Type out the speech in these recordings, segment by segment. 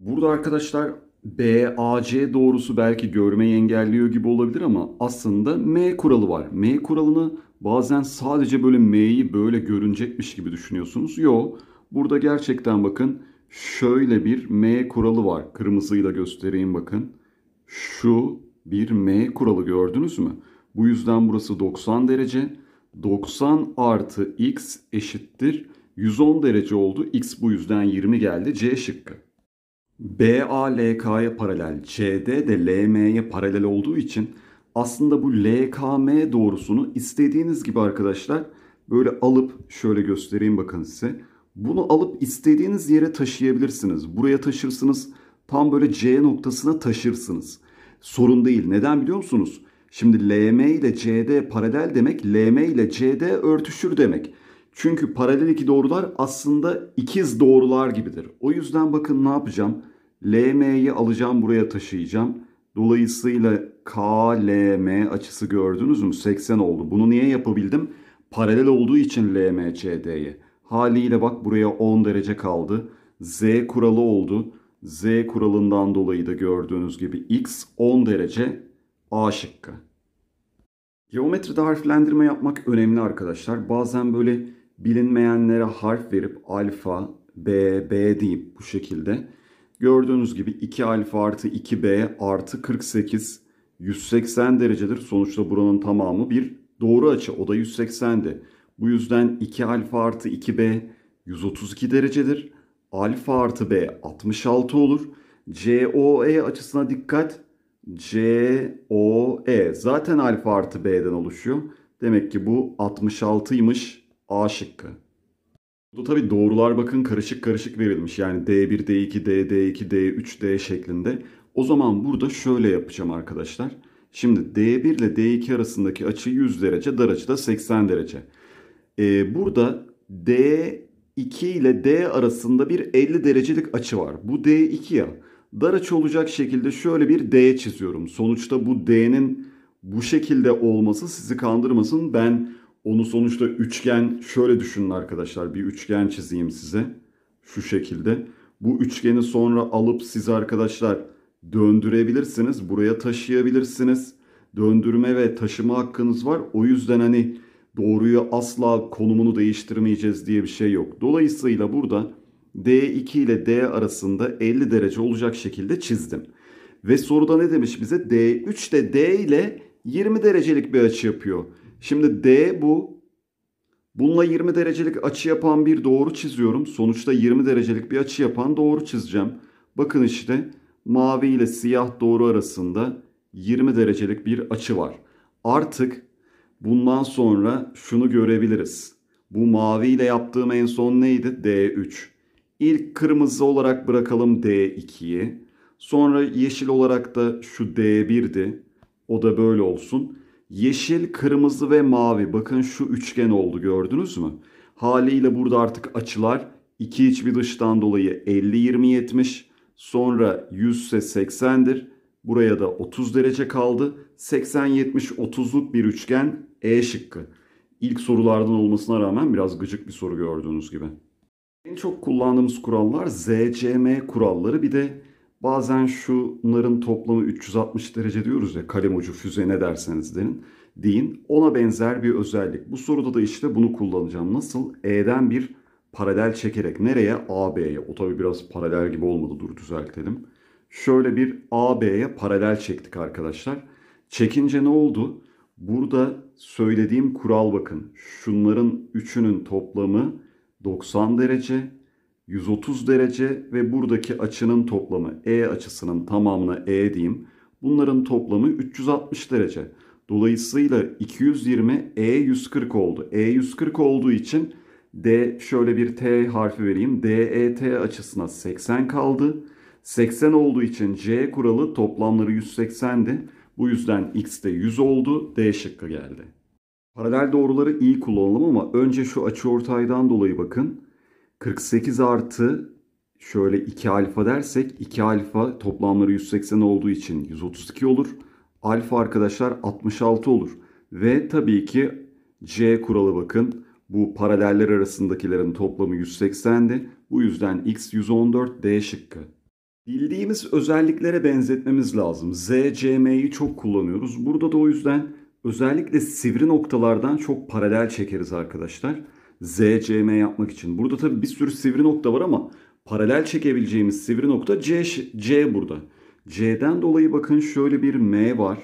Burada arkadaşlar BAC doğrusu belki görmeyi engelliyor gibi olabilir ama aslında M kuralı var. M kuralını bazen sadece böyle M'yi böyle görünecekmiş gibi düşünüyorsunuz. Yo, burada gerçekten bakın şöyle bir M kuralı var. Kırmızıyla göstereyim bakın. Şu bir M kuralı gördünüz mü? Bu yüzden burası 90 derece. 90 artı x eşittir 110 derece oldu. X bu yüzden 20 geldi. C şıkkı. BALK'ya paralel, CD de LM'ye paralel olduğu için aslında bu LKM doğrusunu istediğiniz gibi arkadaşlar böyle alıp şöyle göstereyim bakın size. Bunu alıp istediğiniz yere taşıyabilirsiniz. Buraya taşırsınız. Tam böyle C noktasına taşırsınız. Sorun değil. Neden biliyor musunuz? Şimdi LM ile CD paralel demek, LM ile CD örtüşür demek. Çünkü paralel iki doğrular aslında ikiz doğrular gibidir. O yüzden bakın ne yapacağım? LM'yi alacağım buraya taşıyacağım. Dolayısıyla KLM açısı gördünüz mü? 80 oldu. Bunu niye yapabildim? Paralel olduğu için LMCD'ye. Haliyle bak buraya 10 derece kaldı. Z kuralı oldu. Z kuralından dolayı da gördüğünüz gibi x 10 derece A şıkkı. Geometride harflendirme yapmak önemli arkadaşlar. Bazen böyle bilinmeyenlere harf verip alfa, b, b deyip bu şekilde gördüğünüz gibi 2 alfa artı 2b artı 48 180 derecedir. Sonuçta buranın tamamı bir doğru açı. O da 180'di. Bu yüzden 2 alfa artı 2b 132 derecedir. Alfa artı b 66 olur. COE açısına dikkat. COE zaten alfa artı b'den oluşuyor. Demek ki bu 66'ymış. A şıkkı. Bu tabi doğrular bakın karışık karışık verilmiş. Yani D1, D2, D, D2, D3, D şeklinde. O zaman burada şöyle yapacağım arkadaşlar. Şimdi D1 ile D2 arasındaki açı 100 derece, dar açı da 80 derece. Ee, burada D2 ile D arasında bir 50 derecelik açı var. Bu D2 ya. Dar açı olacak şekilde şöyle bir D çiziyorum. Sonuçta bu D'nin bu şekilde olması sizi kandırmasın. Ben onu sonuçta üçgen şöyle düşünün arkadaşlar. Bir üçgen çizeyim size. Şu şekilde. Bu üçgeni sonra alıp siz arkadaşlar döndürebilirsiniz. Buraya taşıyabilirsiniz. Döndürme ve taşıma hakkınız var. O yüzden hani doğruyu asla konumunu değiştirmeyeceğiz diye bir şey yok. Dolayısıyla burada D2 ile D arasında 50 derece olacak şekilde çizdim. Ve soruda ne demiş bize? D3 de D ile 20 derecelik bir açı yapıyor. Şimdi D bu. Bununla 20 derecelik açı yapan bir doğru çiziyorum. Sonuçta 20 derecelik bir açı yapan doğru çizeceğim. Bakın işte mavi ile siyah doğru arasında 20 derecelik bir açı var. Artık bundan sonra şunu görebiliriz. Bu mavi ile yaptığım en son neydi? D3. İlk kırmızı olarak bırakalım D2'yi. Sonra yeşil olarak da şu D1'di. O da böyle olsun. Yeşil, kırmızı ve mavi. Bakın şu üçgen oldu gördünüz mü? Haliyle burada artık açılar 2 iç bir dıştan dolayı 50-20-70. Sonra 100 ise 80'dir. Buraya da 30 derece kaldı. 80-70-30'luk bir üçgen E şıkkı. İlk sorulardan olmasına rağmen biraz gıcık bir soru gördüğünüz gibi. En çok kullandığımız kurallar ZCM kuralları bir de Bazen şunların toplamı 360 derece diyoruz ya kalem ucu füze ne derseniz denin. Deyin ona benzer bir özellik. Bu soruda da işte bunu kullanacağım. Nasıl? E'den bir paralel çekerek nereye? AB'ye. O tabi biraz paralel gibi olmadı dur düzeltelim. Şöyle bir AB'ye paralel çektik arkadaşlar. Çekince ne oldu? Burada söylediğim kural bakın. Şunların üçünün toplamı 90 derece. 130 derece ve buradaki açının toplamı E açısının tamamına E diyeyim. Bunların toplamı 360 derece. Dolayısıyla 220 E 140 oldu. E 140 olduğu için D şöyle bir T harfi vereyim. DET açısına 80 kaldı. 80 olduğu için C kuralı toplamları 180'di. Bu yüzden X de 100 oldu. D şıkkı geldi. Paralel doğruları iyi kullanalım ama önce şu açıortaydan dolayı bakın. 48 artı şöyle 2 alfa dersek 2 alfa toplamları 180 olduğu için 132 olur. Alfa arkadaşlar 66 olur. Ve tabii ki C kuralı bakın. Bu paraleller arasındakilerin toplamı 180'di. Bu yüzden X 114 D şıkkı. Bildiğimiz özelliklere benzetmemiz lazım. Z, CM'yi çok kullanıyoruz. Burada da o yüzden özellikle sivri noktalardan çok paralel çekeriz arkadaşlar. ZCM yapmak için. Burada tabii bir sürü sivri nokta var ama paralel çekebileceğimiz sivri nokta C, C burada. C'den dolayı bakın şöyle bir M var.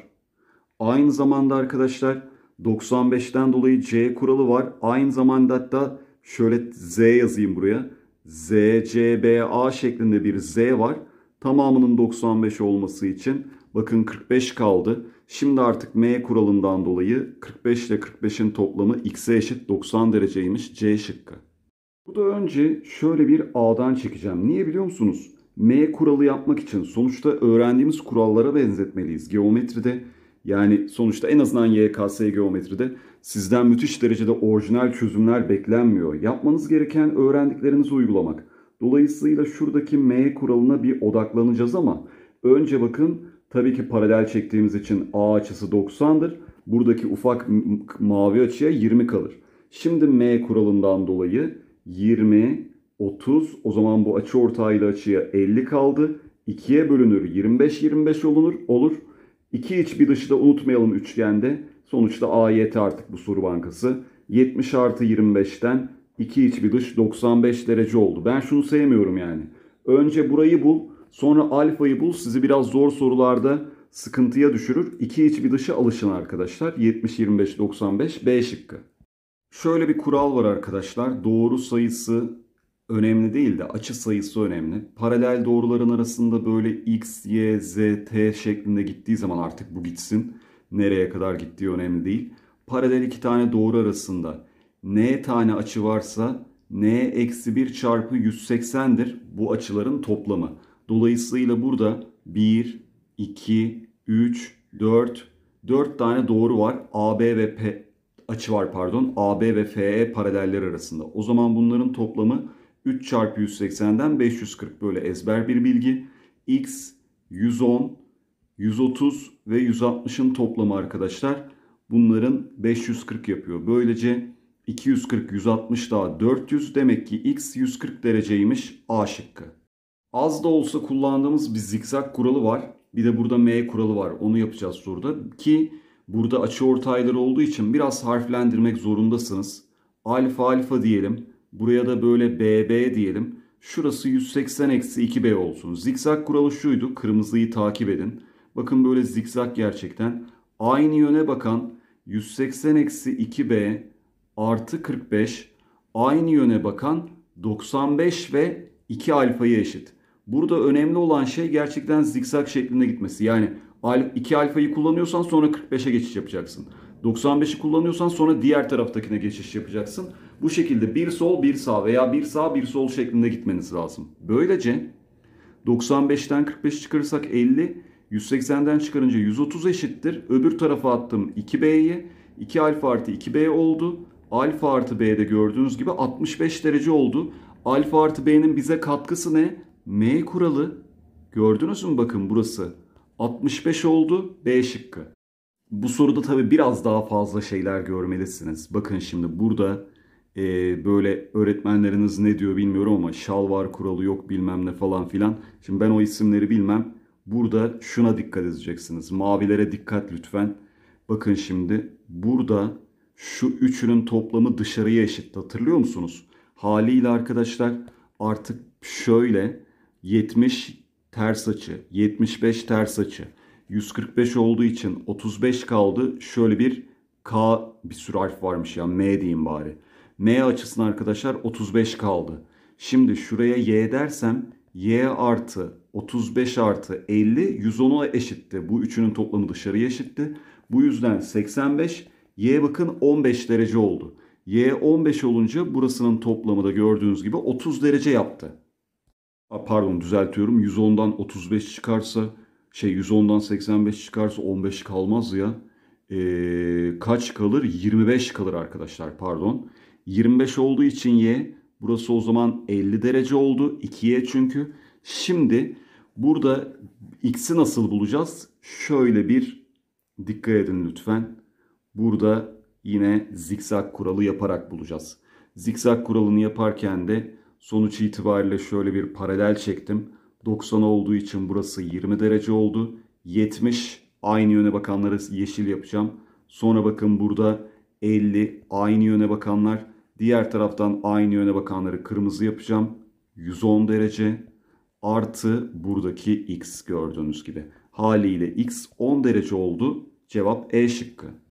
Aynı zamanda arkadaşlar 95'ten dolayı C kuralı var. Aynı zamanda hatta şöyle Z yazayım buraya. ZCBA şeklinde bir Z var. Tamamının 95 olması için bakın 45 kaldı. Şimdi artık M kuralından dolayı 45 ile 45'in toplamı x'e eşit 90 dereceymiş C şıkkı. Bu da önce şöyle bir A'dan çekeceğim. Niye biliyor musunuz? M kuralı yapmak için sonuçta öğrendiğimiz kurallara benzetmeliyiz. Geometride yani sonuçta en azından YKS geometride sizden müthiş derecede orijinal çözümler beklenmiyor. Yapmanız gereken öğrendiklerinizi uygulamak. Dolayısıyla şuradaki M kuralına bir odaklanacağız ama önce bakın Tabii ki paralel çektiğimiz için A açısı 90'dır. Buradaki ufak mavi açıya 20 kalır. Şimdi M kuralından dolayı 20, 30 o zaman bu açı ortağıyla açıya 50 kaldı. 2'ye bölünür 25, 25 olunur, olur. İki iç bir dışı da unutmayalım üçgende. Sonuçta AYT artık bu soru bankası. 70 artı 25'ten iki iç bir dış 95 derece oldu. Ben şunu sevmiyorum yani. Önce burayı bul. Sonra alfayı bul sizi biraz zor sorularda sıkıntıya düşürür. İki iç bir dışı alışın arkadaşlar. 70-25-95 B şıkkı. Şöyle bir kural var arkadaşlar. Doğru sayısı önemli değil de açı sayısı önemli. Paralel doğruların arasında böyle x, y, z, t şeklinde gittiği zaman artık bu gitsin. Nereye kadar gittiği önemli değil. Paralel iki tane doğru arasında n tane açı varsa n eksi 1 çarpı 180'dir bu açıların toplamı. Dolayısıyla burada 1, 2, 3, 4, 4 tane doğru var. AB ve P açı var pardon. AB ve FE paraleller arasında. O zaman bunların toplamı 3 çarpı 180'den 540 böyle ezber bir bilgi. X 110, 130 ve 160'ın toplamı arkadaşlar. Bunların 540 yapıyor. Böylece 240, 160 daha 400. Demek ki x 140 dereceymiş A şıkkı. Az da olsa kullandığımız bir zikzak kuralı var. Bir de burada M kuralı var. Onu yapacağız soruda. Ki burada açı ortayları olduğu için biraz harflendirmek zorundasınız. Alfa alfa diyelim. Buraya da böyle BB diyelim. Şurası 180 eksi 2B olsun. Zikzak kuralı şuydu. Kırmızıyı takip edin. Bakın böyle zikzak gerçekten. Aynı yöne bakan 180 eksi 2B artı 45 aynı yöne bakan 95 ve 2 alfa'yı eşit. Burada önemli olan şey gerçekten zikzak şeklinde gitmesi. Yani 2 alfayı kullanıyorsan sonra 45'e geçiş yapacaksın. 95'i kullanıyorsan sonra diğer taraftakine geçiş yapacaksın. Bu şekilde bir sol bir sağ veya bir sağ bir sol şeklinde gitmeniz lazım. Böylece 95'ten 45 çıkarırsak 50, 180'den çıkarınca 130 eşittir. Öbür tarafa attım 2B'yi. 2 alfa artı 2B oldu. Alfa artı B'de gördüğünüz gibi 65 derece oldu. Alfa artı B'nin bize katkısı ne? M kuralı gördünüz mü bakın burası 65 oldu B şıkkı. Bu soruda tabi biraz daha fazla şeyler görmelisiniz. Bakın şimdi burada e, böyle öğretmenleriniz ne diyor bilmiyorum ama şalvar kuralı yok bilmem ne falan filan. Şimdi ben o isimleri bilmem. Burada şuna dikkat edeceksiniz. Mavilere dikkat lütfen. Bakın şimdi burada şu üçünün toplamı dışarıya eşit. Hatırlıyor musunuz? Haliyle arkadaşlar artık şöyle 70 ters açı, 75 ters açı, 145 olduğu için 35 kaldı. Şöyle bir K bir sürü harf varmış ya M diyeyim bari. M açısına arkadaşlar 35 kaldı. Şimdi şuraya Y dersem Y artı 35 artı 50 110'a eşitti. Bu üçünün toplamı dışarıya eşitti. Bu yüzden 85 Y bakın 15 derece oldu. Y 15 olunca burasının toplamı da gördüğünüz gibi 30 derece yaptı pardon düzeltiyorum 110'dan 35 çıkarsa şey 110'dan 85 çıkarsa 15 kalmaz ya. E, kaç kalır? 25 kalır arkadaşlar pardon. 25 olduğu için y burası o zaman 50 derece oldu. 2y çünkü. Şimdi burada x'i nasıl bulacağız? Şöyle bir dikkat edin lütfen. Burada yine zikzak kuralı yaparak bulacağız. Zikzak kuralını yaparken de Sonuç itibariyle şöyle bir paralel çektim. 90 olduğu için burası 20 derece oldu. 70 aynı yöne bakanlara yeşil yapacağım. Sonra bakın burada 50 aynı yöne bakanlar. Diğer taraftan aynı yöne bakanları kırmızı yapacağım. 110 derece artı buradaki x gördüğünüz gibi. Haliyle x 10 derece oldu. Cevap E şıkkı.